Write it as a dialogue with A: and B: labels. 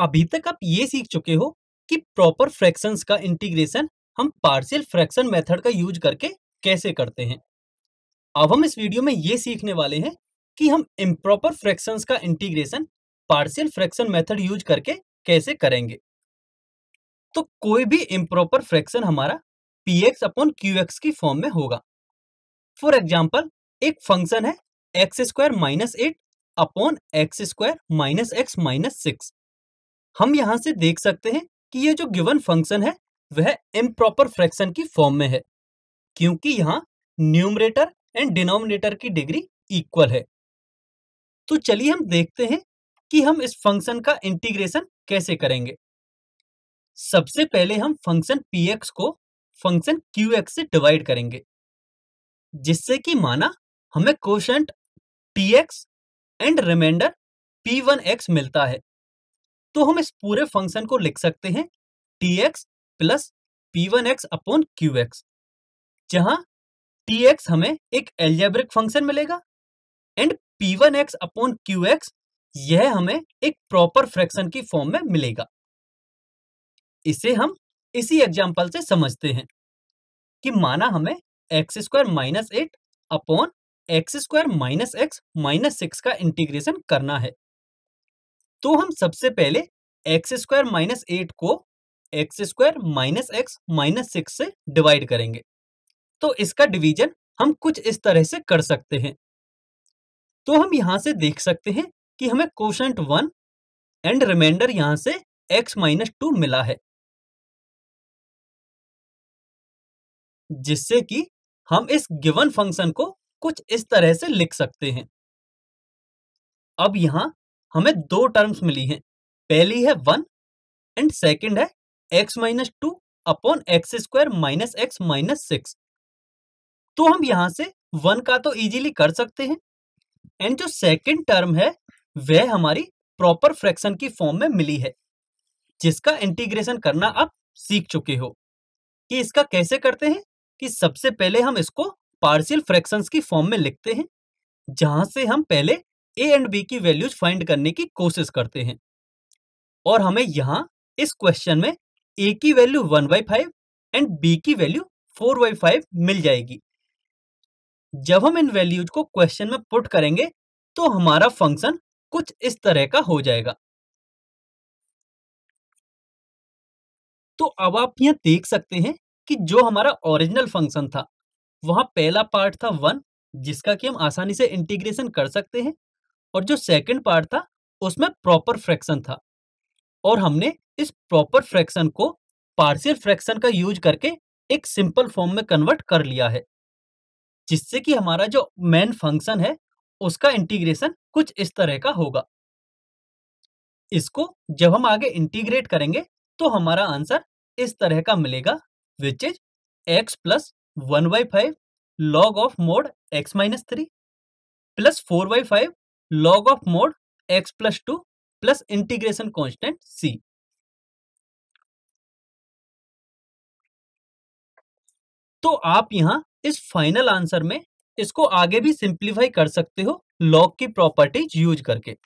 A: अभी तक
B: आप ये सीख चुके हो कि प्रॉपर फ्रैक्शंस का इंटीग्रेशन हम पार्शियल फ्रैक्शन मेथड का यूज करके कैसे करते हैं अब हम इस वीडियो में ये सीखने वाले हैं कि हम इम्प्रॉपर फ्रैक्शंस का integration partial fraction method use करके कैसे करेंगे तो कोई भी इम्प्रॉपर फ्रैक्शन हमारा P X upon Q X की फॉर्म में होगा फॉर एग्जाम्पल एक फंक्शन है X square minus eight upon X square minus X minus six हम यहाँ से देख सकते हैं कि ये जो गिवन फंक्शन है वह इम्प्रॉपर फ्रैक्शन की फॉर्म में है क्योंकि यहाँ न्यूमरेटर एंड डिनोमिनेटर की डिग्री इक्वल है तो चलिए हम देखते हैं कि हम इस फंक्शन का इंटीग्रेशन कैसे करेंगे सबसे पहले हम फंक्शन पी एक्स को फंक्शन क्यू एक्स से डिवाइड करेंगे जिससे कि माना हमें quotient T X and remainder P one X मिलता है तो हम इस पूरे फंक्शन को लिख सकते हैं T X plus P one X upon Q X जहां टी एक्स हमें एक एल्जेब्रिक फंक्शन मिलेगा and P one X upon Q X यह हमें एक प्रॉपर फ्रैक्शन की फॉर्म में मिलेगा इसे हम इसी एग्जाम्पल से समझते हैं कि माना हमें X square minus eight upon X square minus X minus six का इंटीग्रेशन करना है तो हम सबसे पहले एक्स स्क्वायर माइनस एट को X square minus X minus six से डिवाइड करेंगे तो इसका डिवीजन हम कुछ इस तरह से कर सकते हैं तो हम यहां से देख सकते हैं कि हमें क्वेश्चन वन एंड रिमाइंडर यहां से
A: एक्स माइनस टू मिला है
B: जिससे कि हम इस गिवन फंक्शन को कुछ इस तरह से लिख सकते हैं अब यहां हमें दो टर्म्स मिली हैं पहली है वन एंड सेकंड है X minus two upon X square minus X minus six तो हम यहां से वन का तो इजीली कर सकते हैं एंड जो सेकंड टर्म है वह हमारी प्रॉपर फ्रैक्शन की फॉर्म में मिली है जिसका इंटीग्रेशन करना आप सीख चुके हो कि इसका कैसे करते हैं कि सबसे पहले हम इसको पार्शियल फ्रैक्शंस की फॉर्म में लिखते हैं जहां से हम पहले ए एंड बी की वैल्यूज फाइंड करने की कोशिश करते हैं और हमें यहाँ इस क्वेश्चन में ए की value one by five and B की वैल्यू फोर बाई फाइव मिल जाएगी जब हम इन वैल्यूज को क्वेश्चन में पुट करेंगे तो हमारा फंक्शन कुछ इस तरह का हो जाएगा तो अब आप यहाँ देख सकते हैं कि जो हमारा ओरिजिनल फंक्शन था वहां पहला पार्ट था वन जिसका कि हम आसानी से इंटीग्रेशन कर सकते हैं और जो सेकंड पार्ट था उसमें प्रॉपर फ्रैक्शन था और हमने इस प्रॉपर फ्रैक्शन को पार्शियल फ्रैक्शन का यूज करके एक सिंपल फॉर्म में कन्वर्ट कर लिया है जिससे कि हमारा जो मेन फंक्शन है उसका इंटीग्रेशन कुछ इस तरह का होगा इसको जब हम आगे इंटीग्रेट करेंगे तो हमारा आंसर इस तरह का मिलेगा which is X plus one by five log of mode X minus three plus four by five log of mode x plus 2 plus integration constant c. तो आप यहां इस फाइनल आंसर में इसको आगे भी सिंप्लीफाई कर सकते हो लॉग की प्रॉपर्टीज यूज करके